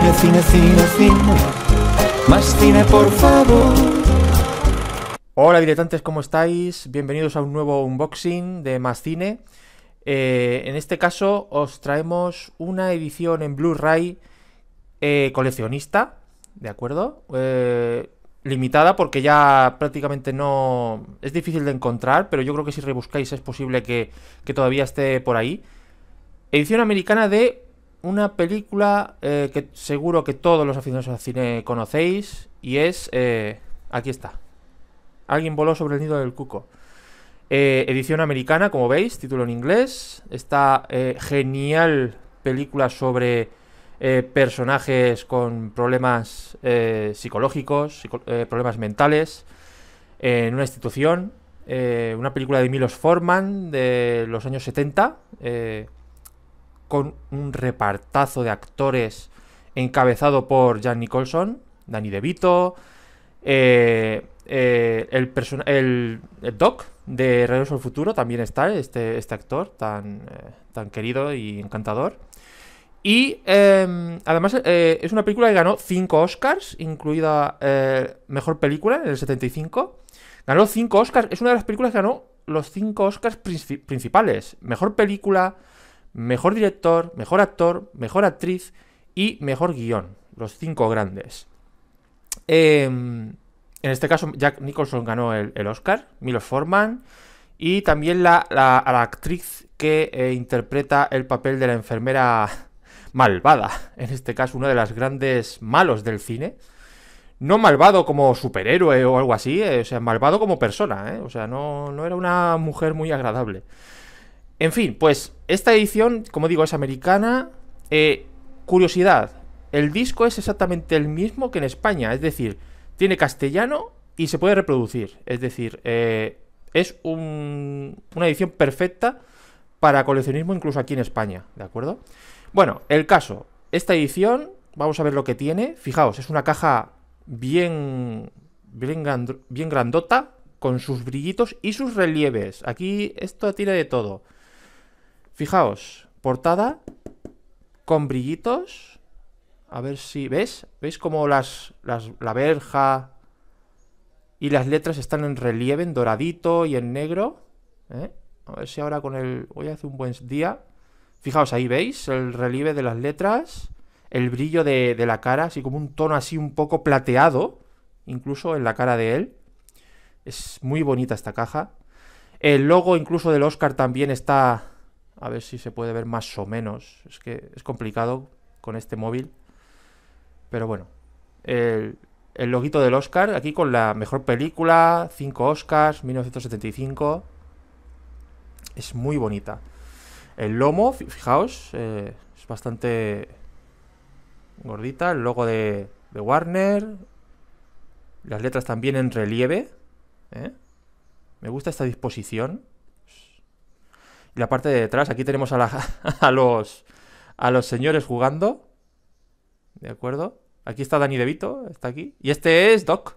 Cine, cine, cine, cine. Más cine, por favor. Hola, diletantes, ¿cómo estáis? Bienvenidos a un nuevo unboxing de Más Cine. Eh, en este caso os traemos una edición en Blu-ray eh, coleccionista, ¿de acuerdo? Eh, limitada porque ya prácticamente no... es difícil de encontrar, pero yo creo que si rebuscáis es posible que todavía esté por ahí. Edición americana de una película eh, que seguro que todos los aficionados al cine conocéis y es... Eh, aquí está. Alguien voló sobre el nido del cuco. Eh, edición americana, como veis, título en inglés. Esta genial película sobre personajes con problemas psicológicos, problemas mentales, en una institución. una película de Milos Forman de los años 70 con un repartazo de actores encabezado por Jan Nicholson, Danny DeVito, eh, eh, el, el, el, Doc de Regreso al Futuro también está, este, este actor tan, eh, tan querido y encantador. Y em, además eh, es una película que ganó 5 Oscars, incluida eh, Mejor Película en el 75. Ganó 5 Oscars, es una de las películas que ganó los 5 Oscars principales. Mejor Película, mejor director, mejor actor, mejor actriz y mejor guión. Los cinco grandes. Em, en este caso, Jack Nicholson ganó el, Oscar, Milo Forman, y también la, la actriz que eh, interpreta el papel de la enfermera malvada. En este caso, uno de los grandes malos del cine. No malvado como superhéroe o algo así, eh, o sea, malvado como persona, eh. O sea, no, no era una mujer muy agradable. En fin, pues esta edición, como digo, es americana. Eh, curiosidad, el disco es exactamente el mismo que en España, es decir, tiene castellano y se puede reproducir. Es decir, eh, es una edición perfecta para coleccionismo incluso aquí en España, ¿de acuerdo? Bueno, el caso, esta edición, vamos a ver lo que tiene. Fijaos, es una caja bien, bien, bien grandota, con sus brillitos y sus relieves. Aquí esto tiene de todo. Fijaos, portada con brillitos. A ver si... ¿Ves? ¿Veis como las, la verja y las letras están en relieve, en doradito y en negro? ¿Eh? A ver si ahora con el... Hoy hace un buen día. Fijaos, ahí veis el relieve de las letras, el brillo de, de la cara, así como un tono así un poco plateado, incluso en la cara de él. Es muy bonita esta caja. El logo incluso del Oscar también está a ver si se puede ver más o menos. Es que es complicado con este móvil. Pero bueno. El, loguito del Oscar, aquí con la mejor película, 5 Oscars, 1975. Es muy bonita. El lomo, fijaos, eh, es bastante gordita. El logo de, Warner. Las letras también en relieve. ¿eh? Me gusta esta disposición. Y la parte de detrás, aquí tenemos a, a, los, a los señores jugando. ¿De acuerdo? Aquí está Dani DeVito, está aquí. Y este es Doc.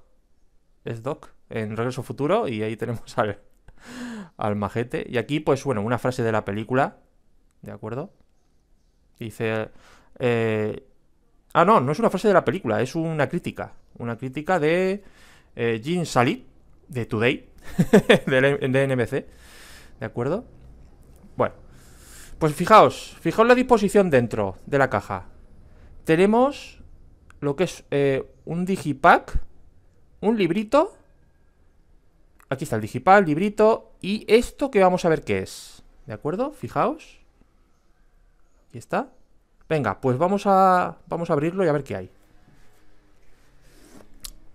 Es Doc en Regreso Futuro y ahí tenemos al, al majete. Y aquí, pues bueno, una frase de la película. ¿De acuerdo? Dice... Eh, ah, no, no es una frase de la película, es una crítica. Una crítica de eh, Jean Gene Salit, de Today, de, de NMC. ¿De acuerdo? Bueno, pues fijaos, fijaos la disposición dentro de la caja. Tenemos lo que es eh, un digipack, un librito. Aquí está el digipack, el librito y esto que vamos a ver qué es. ¿De acuerdo? Fijaos. Aquí está. Venga, pues vamos a, vamos a abrirlo y a ver qué hay.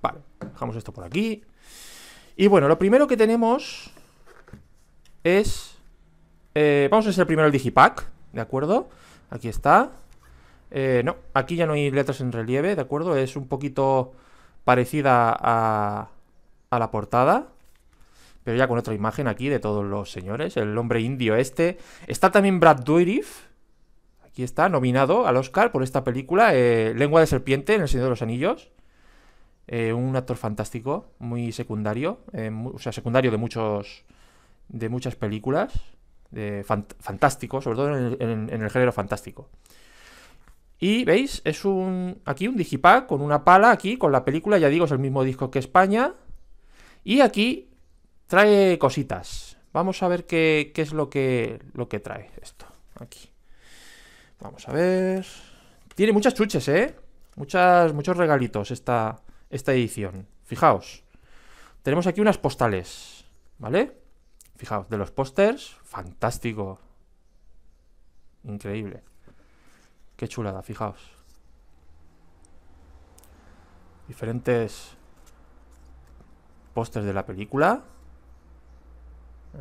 Vale, dejamos esto por aquí. Y bueno, lo primero que tenemos es eh, vamos a hacer primero el digipack, ¿de acuerdo? Aquí está. Eh, no, aquí ya no hay letras en relieve, ¿de acuerdo? Es un poquito parecida a, la portada, pero ya con otra imagen aquí de todos los señores, el hombre indio este. Está también Brad Dourif, aquí está, nominado al Oscar por esta película, eh, Lengua de Serpiente en El Señor de los Anillos. un actor fantástico, muy secundario, o sea, secundario de, muchos, de muchas películas fantástico, sobre todo en, el, género fantástico. Y veis, es un aquí un digipack con una pala aquí con la película, ya digo, es el mismo disco que España. Y aquí trae cositas. Vamos a ver qué, es lo que, lo que trae esto. Aquí. Vamos a ver. Tiene muchas chuches, ¿eh? Muchas, muchos regalitos esta, esta edición. Fijaos. Tenemos aquí unas postales, ¿vale? Fijaos, de los pósters, fantástico. Increíble. Qué chulada, fijaos. Diferentes pósters de la película.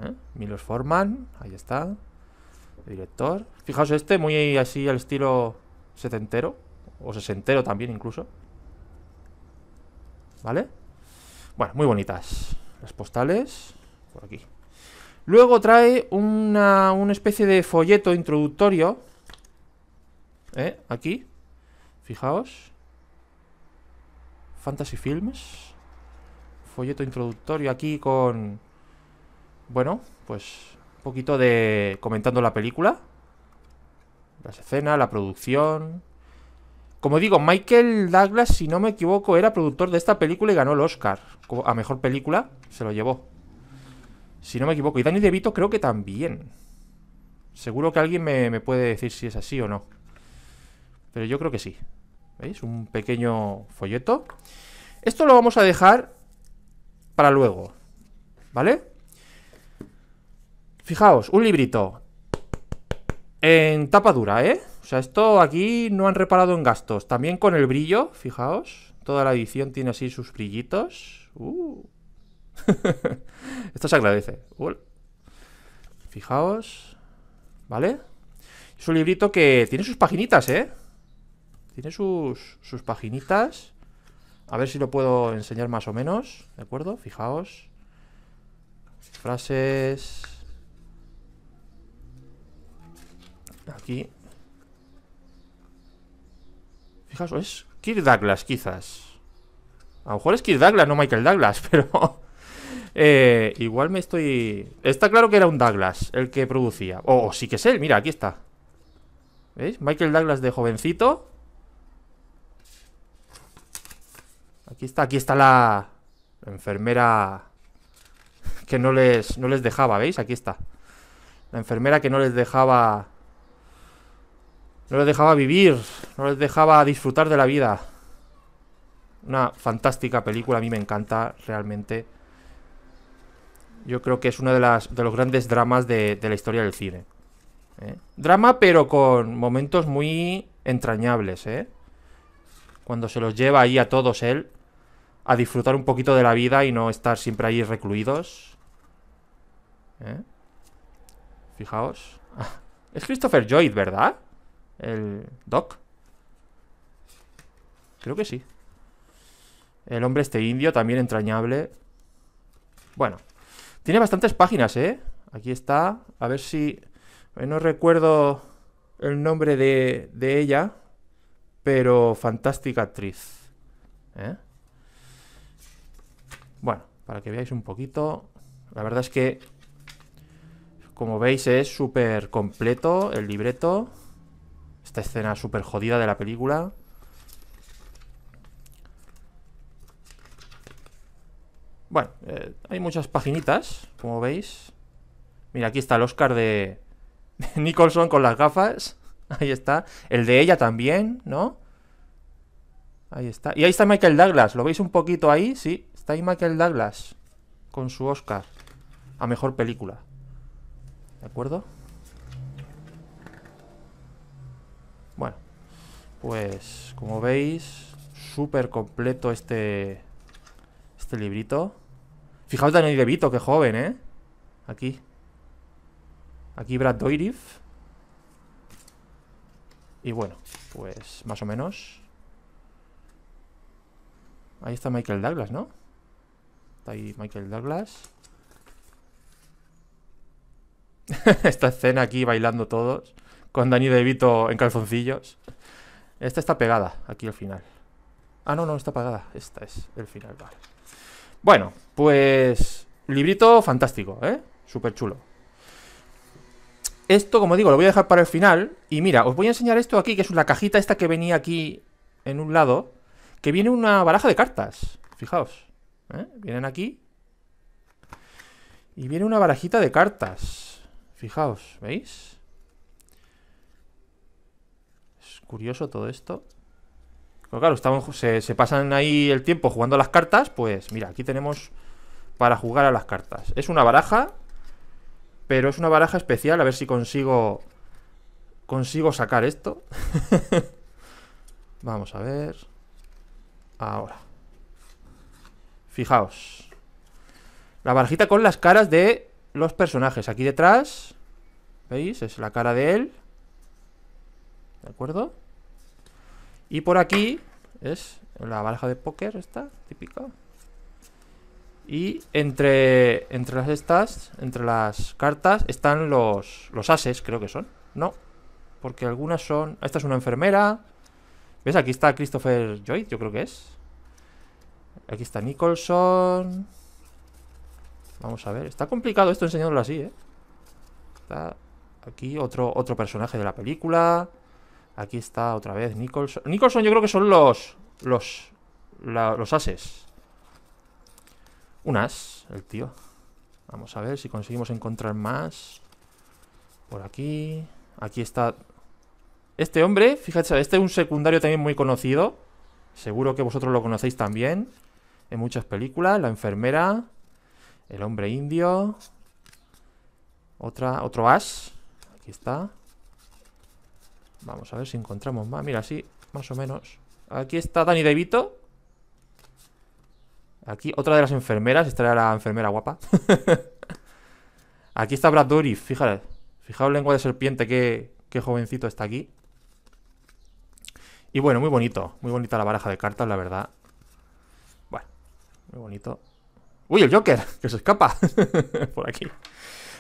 ¿Eh? Milos Forman, ahí está. El director. Fijaos este, muy así al estilo setentero. O sesentero también incluso. ¿Vale? Bueno, muy bonitas. Las postales. Por aquí. Luego trae una, una especie de folleto introductorio. ¿Eh? Aquí. Fijaos. Fantasy Films. Folleto introductorio aquí con... Bueno, pues un poquito de... comentando la película. Las escenas, la producción... Como digo, Michael Douglas, si no me equivoco, era productor de esta película y ganó el Oscar. A Mejor Película se lo llevó. Si no me equivoco. Y Dani DeVito creo que también. Seguro que alguien me, me puede decir si es así o no. Pero yo creo que sí. ¿Veis? Un pequeño folleto. Esto lo vamos a dejar para luego. ¿Vale? Fijaos, un librito. En tapa dura, ¿eh? O sea, esto aquí no han reparado en gastos. También con el brillo, fijaos. Toda la edición tiene así sus brillitos. Uh. Esto se agradece. Fijaos. ¿Vale? Es un librito que tiene sus paginitas, ¿eh? Tiene sus, sus paginitas. A ver si lo puedo enseñar más o menos. ¿De acuerdo? Fijaos. Frases. Aquí. Fijaos, es Kirk Douglas, quizás. A lo mejor es Kirk Douglas, no Michael Douglas, pero... Eh, igual me estoy... Está claro que era un Douglas el que producía. O sí que es él, mira, aquí está. ¿Veis? Michael Douglas de jovencito. Aquí está, aquí está la, la enfermera que no les, no les dejaba, ¿veis? Aquí está. La enfermera que no les dejaba... No les dejaba vivir, no les dejaba disfrutar de la vida. Una fantástica película, a mí me encanta realmente yo creo que es uno de, las, de los grandes dramas de, la historia del cine. ¿eh? Drama, pero con momentos muy entrañables, ¿eh? Cuando se los lleva ahí a todos él a disfrutar un poquito de la vida y no estar siempre ahí recluidos. ¿eh? Fijaos. Es Christopher Lloyd, ¿verdad? El Doc. Creo que sí. El hombre este indio, también entrañable. Bueno, tiene bastantes páginas, ¿eh? Aquí está. A ver si... Eh, no recuerdo el nombre de, ella, pero fantástica actriz. ¿Eh? Bueno, para que veáis un poquito. La verdad es que, como veis, es súper completo el libreto. Esta escena súper jodida de la película. Bueno, eh, hay muchas paginitas, como veis. Mira, aquí está el Oscar de Nicholson con las gafas. Ahí está. El de ella también, ¿no? Ahí está. Y ahí está Michael Douglas. ¿Lo veis un poquito ahí? Sí, está ahí Michael Douglas con su Oscar a mejor película. ¿De acuerdo? Bueno, pues como veis, súper completo este, este librito. Fijaos Dani De Vito, qué joven, ¿eh? Aquí. Aquí Brad Doirif Y bueno, pues más o menos. Ahí está Michael Douglas, ¿no? Está ahí Michael Douglas. Esta escena aquí bailando todos. Con Dani De Vito en calzoncillos. Esta está pegada aquí al final. Ah, no, no, está pegada Esta es el final, vale. Bueno, pues librito fantástico, ¿eh? Súper chulo. Esto, como digo, lo voy a dejar para el final. Y mira, os voy a enseñar esto aquí, que es la cajita esta que venía aquí en un lado, que viene una baraja de cartas. Fijaos. ¿eh? Vienen aquí. Y viene una barajita de cartas. Fijaos, ¿veis? Es curioso todo esto. Pues claro, se, pasan ahí el tiempo jugando a las cartas. Pues mira, aquí tenemos para jugar a las cartas. Es una baraja, pero es una baraja especial. A ver si consigo, consigo sacar esto. Vamos a ver. Ahora. Fijaos. La barajita con las caras de los personajes. Aquí detrás, ¿veis? Es la cara de él. ¿De acuerdo? Y por aquí es la baraja de póker esta, típica. Y entre, entre las estas, entre las cartas, están los, los ases, creo que son. No, porque algunas son... Esta es una enfermera. ¿Ves? Aquí está Christopher Joy, yo creo que es. Aquí está Nicholson. Vamos a ver. Está complicado esto enseñándolo así, ¿eh? Está aquí otro, otro personaje de la película. Aquí está otra vez Nicholson. Nicholson yo creo que son los... Los... los ases. Un as, el tío. Vamos a ver si conseguimos encontrar más. Por aquí. Aquí está... Este hombre, fíjate, este es un secundario también muy conocido. Seguro que vosotros lo conocéis también. En muchas películas. La enfermera. El hombre indio. Otra, otro as. Aquí está. Vamos a ver si encontramos más. Mira, sí. más o menos. Aquí está Dani De Aquí otra de las enfermeras. Esta era la enfermera guapa. aquí está Brad Dourif, fíjate. Fijaos lengua de serpiente, qué, qué jovencito está aquí. Y bueno, muy bonito. Muy bonita la baraja de cartas, la verdad. Bueno, muy bonito. ¡Uy, el Joker! Que se escapa por aquí.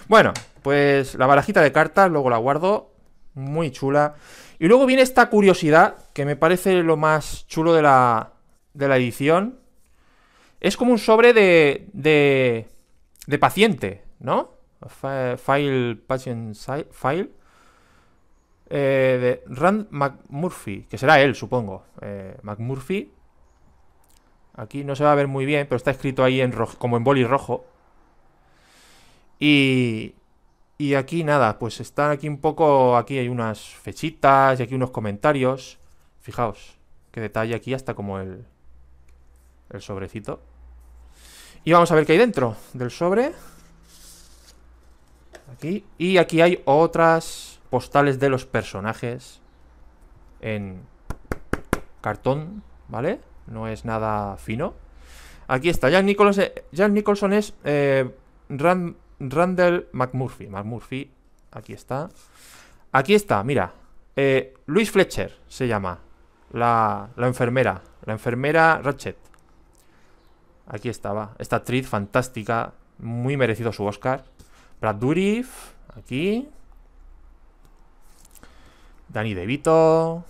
Bueno, pues la barajita de cartas, luego la guardo muy chula. Y luego viene esta curiosidad, que me parece lo más chulo de la, edición. Es como un sobre de, de, de paciente, ¿no? File, patient file. Eh, de Rand McMurphy, que será él, supongo. Eh, McMurphy. Aquí no se va a ver muy bien, pero está escrito ahí en rojo, como en boli rojo. Y, y aquí nada, pues están aquí un poco, aquí hay unas fechitas y aquí unos comentarios. Fijaos, qué detalle aquí hasta como el, el sobrecito. Y vamos a ver qué hay dentro del sobre. Aquí. Y aquí hay otras postales de los personajes en cartón, ¿vale? No es nada fino. Aquí está, Jack Nicholson, eh, es eh, Randall McMurphy. McMurphy, aquí está. Aquí está, mira. Eh, Luis Fletcher se llama. La, enfermera. La enfermera Ratchet. Aquí estaba. Esta actriz fantástica. Muy merecido su Oscar. Brad Dourif. Aquí. Danny DeVito.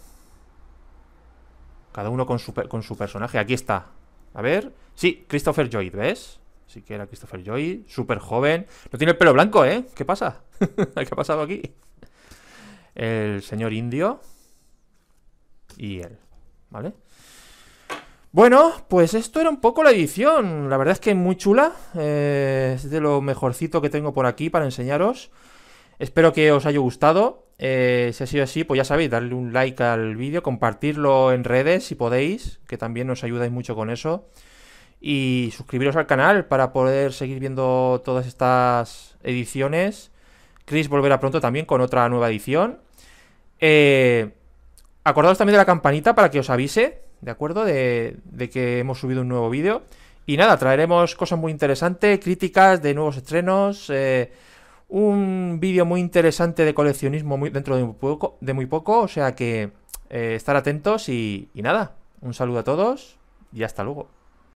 Cada uno con su, con su personaje. Aquí está. A ver. Sí, Christopher Lloyd, ¿ves? Así que era Christopher Joy, súper joven. No tiene el pelo blanco, ¿eh? ¿Qué pasa? ¿Qué ha pasado aquí? El señor indio y él, ¿vale? Bueno, pues esto era un poco la edición. La verdad es que es muy chula. Eh, es de lo mejorcito que tengo por aquí para enseñaros. Espero que os haya gustado. Eh, si ha sido así, pues ya sabéis, darle un like al vídeo, compartirlo en redes si podéis, que también nos ayudáis mucho con eso y suscribiros al canal para poder seguir viendo todas estas ediciones. Chris volverá pronto también con otra nueva edición. Eh, acordaos también de la campanita para que os avise, ¿de acuerdo? De, que hemos subido un nuevo vídeo. Y nada, traeremos cosas muy interesantes, críticas de nuevos estrenos, eh, un vídeo muy interesante de coleccionismo muy, dentro de muy, poco, de muy poco, o sea que eh, estar atentos y nada, un saludo a todos y hasta luego.